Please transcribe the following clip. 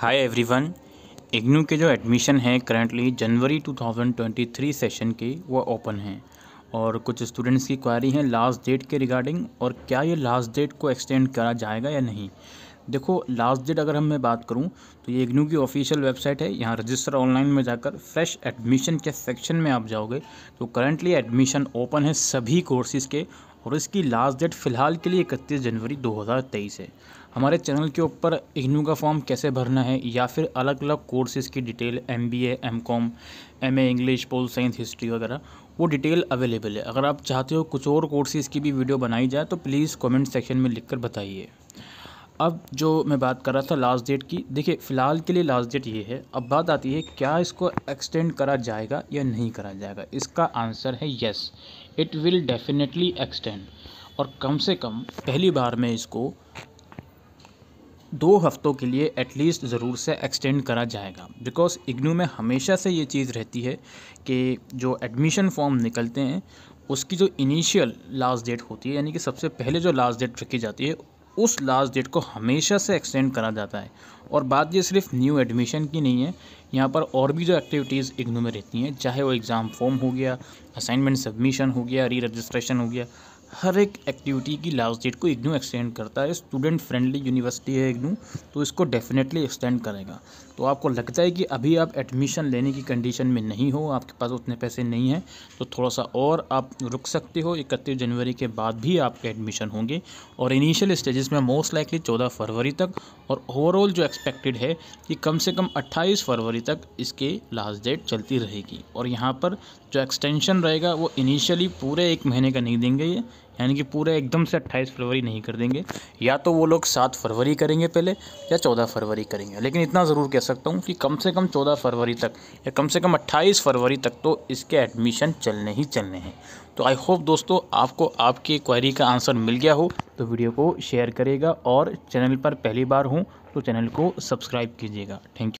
hi everyone IGNOU के जो admission है करंटली जनवरी 2023 सेशन की वो ओपन हैं और कुछ स्टूडेंट्स की क्वारी है लास्ट डेट के रिगार्डिंग और क्या ये लास्ट डेट को एक्सटेंड करा जाएगा या नहीं देखो लास्ट डेट अगर हम मैं बात करूं तो ये इग्नू की ऑफिशियल वेबसाइट है यहाँ रजिस्टर ऑनलाइन में जाकर फ्रेश एडमिशन के सेक्शन में आप जाओगे तो करंटली एडमिशन ओपन है सभी कोर्सेज़ के और इसकी लास्ट डेट फ़िलहाल के लिए इकतीस जनवरी 2023 है हमारे चैनल के ऊपर इग्नू का फॉर्म कैसे भरना है या फिर अलग अलग कोर्सेज़ की detail M B M com M A English pol science history वगैरह वो डिटेल अवेलेबल है अगर आप चाहते हो कुछ और कोर्सेज़ की भी वीडियो बनाई जाए तो प्लीज़ कमेंट सेक्शन में लिखकर बताइए अब जो मैं बात कर रहा था लास्ट डेट की देखिए फ़िलहाल के लिए लास्ट डेट ये है अब बात आती है क्या इसको एक्सटेंड करा जाएगा या नहीं करा जाएगा इसका आंसर है yes it will definitely extend और कम से कम पहली बार में इसको दो हफ्तों के लिए एटलीस्ट ज़रूर से एक्सटेंड करा जाएगा बिकॉज इग्नू में हमेशा से ये चीज़ रहती है कि जो एडमिशन फॉर्म निकलते हैं उसकी जो इनिशियल लास्ट डेट होती है यानी कि सबसे पहले जो लास्ट डेट रखी जाती है उस लास्ट डेट को हमेशा से एक्सटेंड करा जाता है और बात ये सिर्फ न्यू एडमिशन की नहीं है यहाँ पर और भी जो एक्टिविटीज़ इग्नू में रहती हैं चाहे वो एग्ज़ाम फॉर्म हो गया असाइनमेंट सबमिशन हो गया री रजिस्ट्रेशन हो गया हर एक एक्टिविटी की लास्ट डेट को इग्नू एक्सटेंड करता है स्टूडेंट फ्रेंडली यूनिवर्सिटी है इग्नू तो इसको डेफिनेटली एक्सटेंड करेगा तो आपको लगता है कि अभी आप एडमिशन लेने की कंडीशन में नहीं हो आपके पास उतने पैसे नहीं हैं तो थोड़ा सा और आप रुक सकते हो इकतीस जनवरी के बाद भी आपके एडमिशन होंगे और इनिशियल स्टेजेस में मोस्ट लाइकली चौदह फरवरी तक और ओवरऑल जो एक्सपेक्टेड है कि कम से कम अट्ठाईस फरवरी तक इसके लास्ट डेट चलती रहेगी और यहाँ पर जो एक्सटेंशन रहेगा वो इनिशियली पूरे एक महीने का नहीं देंगे ये यानी कि पूरे एकदम से अट्ठाईस फरवरी नहीं कर देंगे या तो वो लोग सात फरवरी करेंगे पहले या चौदह फरवरी करेंगे लेकिन इतना ज़रूर कह सकता हूँ कि कम से कम चौदह फरवरी तक या कम से कम अट्ठाईस फरवरी तक तो इसके एडमिशन चलने ही चलने हैं तो आई होप दोस्तों आपको आपकी क्वारी का आंसर मिल गया हो तो वीडियो को शेयर करेगा और चैनल पर पहली बार हूँ तो चैनल को सब्सक्राइब कीजिएगा थैंक यू